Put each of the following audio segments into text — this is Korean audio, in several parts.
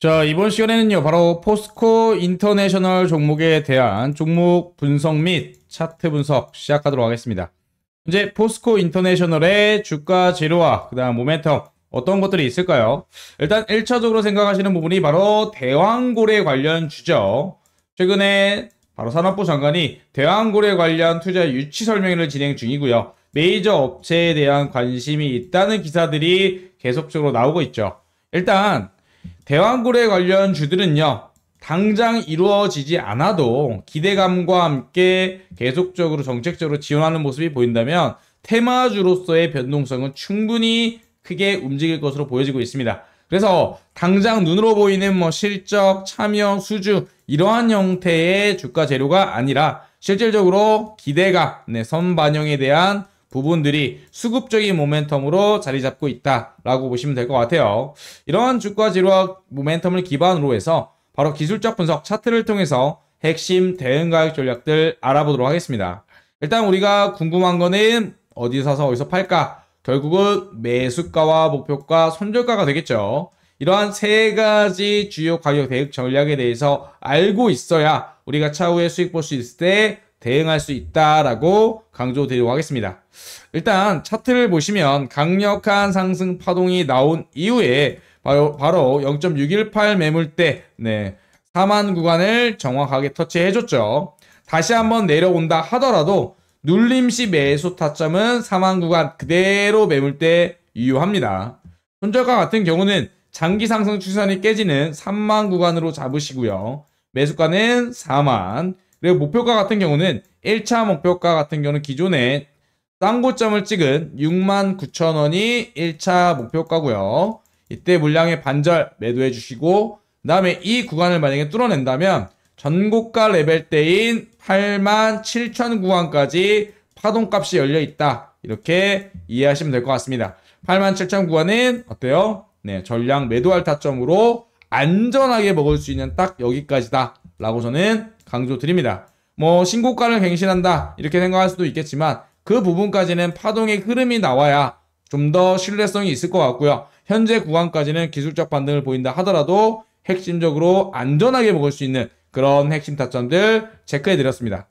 자, 이번 시간에는요, 바로 포스코 인터내셔널 종목에 대한 종목 분석 및 차트 분석 시작하도록 하겠습니다. 이제 포스코 인터내셔널의 주가 제로와그 다음 모멘텀 어떤 것들이 있을까요? 일단 1차적으로 생각하시는 부분이 바로 대왕고래 관련 주죠. 최근에 바로 산업부 장관이 대왕고래 관련 투자 유치 설명회를 진행 중이고요. 메이저 업체에 대한 관심이 있다는 기사들이 계속적으로 나오고 있죠. 일단 대왕굴에 관련 주들은요. 당장 이루어지지 않아도 기대감과 함께 계속적으로 정책적으로 지원하는 모습이 보인다면 테마주로서의 변동성은 충분히 크게 움직일 것으로 보여지고 있습니다. 그래서 당장 눈으로 보이는 뭐 실적, 참여, 수주 이러한 형태의 주가 재료가 아니라 실질적으로 기대감, 네, 선반영에 대한 부분들이 수급적인 모멘텀으로 자리 잡고 있다라고 보시면 될 것 같아요. 이러한 주가 지루와 모멘텀을 기반으로 해서 바로 기술적 분석 차트를 통해서 핵심 대응 가격 전략들 알아보도록 하겠습니다. 일단 우리가 궁금한 거는 어디 사서 어디서 팔까? 결국은 매수가와 목표가, 손절가가 되겠죠. 이러한 세 가지 주요 가격 대응 전략에 대해서 알고 있어야 우리가 차후에 수익 볼 수 있을 때 대응할 수 있다라고 강조드리도록 하겠습니다. 일단 차트를 보시면 강력한 상승 파동이 나온 이후에 바로, 바로 0.618 매물대 네, 4만 구간을 정확하게 터치해줬죠. 다시 한번 내려온다 하더라도 눌림시 매수 타점은 4만 구간 그대로 매물대 유효합니다. 손절과 같은 경우는 장기 상승 추세선이 깨지는 3만 구간으로 잡으시고요. 매수가는 4만, 그리고 목표가 같은 경우는 1차 목표가 같은 경우는 기존에 쌍고점을 찍은 69,000원이 1차 목표가고요. 이때 물량의 반절 매도해 주시고 그 다음에 이 구간을 만약에 뚫어낸다면 전고가 레벨 때인 87,000 구간까지 파동값이 열려 있다. 이렇게 이해하시면 될 것 같습니다. 87,000 구간은 어때요? 네, 전량 매도할 타점으로 안전하게 먹을 수 있는 딱 여기까지다. 라고 저는 강조드립니다. 뭐 신고가를 갱신한다 이렇게 생각할 수도 있겠지만 그 부분까지는 파동의 흐름이 나와야 좀 더 신뢰성이 있을 것 같고요. 현재 구간까지는 기술적 반등을 보인다 하더라도 핵심적으로 안전하게 먹을 수 있는 그런 핵심 타점들 체크해드렸습니다.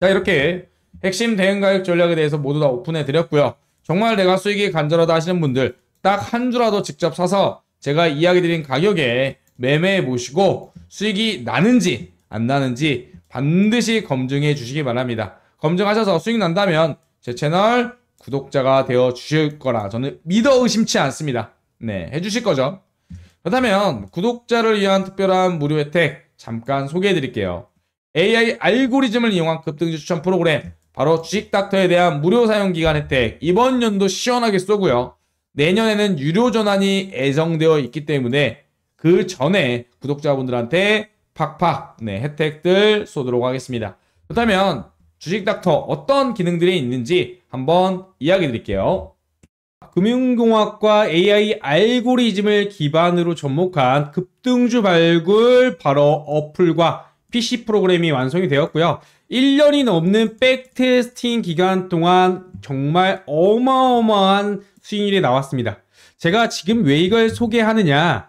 자 이렇게 핵심 대응 가격 전략에 대해서 모두 다 오픈해드렸고요. 정말 내가 수익이 간절하다 하시는 분들 딱 한 주라도 직접 사서 제가 이야기 드린 가격에 매매해 보시고 수익이 나는지 안 나는지 반드시 검증해 주시기 바랍니다. 검증하셔서 수익 난다면 제 채널 구독자가 되어 주실 거라 저는 믿어 의심치 않습니다. 네, 해 주실 거죠. 그렇다면 구독자를 위한 특별한 무료 혜택 잠깐 소개해 드릴게요. AI 알고리즘을 이용한 급등주 추천 프로그램 바로 주식닥터에 대한 무료 사용 기간 혜택 이번 연도 시원하게 쏘고요. 내년에는 유료 전환이 예정되어 있기 때문에 그 전에 구독자분들한테 팍팍 네, 혜택들 쏘도록 하겠습니다. 그렇다면 주식닥터 어떤 기능들이 있는지 한번 이야기 드릴게요. 금융공학과 AI 알고리즘을 기반으로 접목한 급등주 발굴 바로 어플과 PC 프로그램이 완성이 되었고요. 1년이 넘는 백테스팅 기간 동안 정말 어마어마한 수익률이 나왔습니다. 제가 지금 왜 이걸 소개하느냐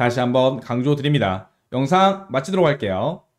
다시 한번 강조드립니다. 영상 마치도록 할게요.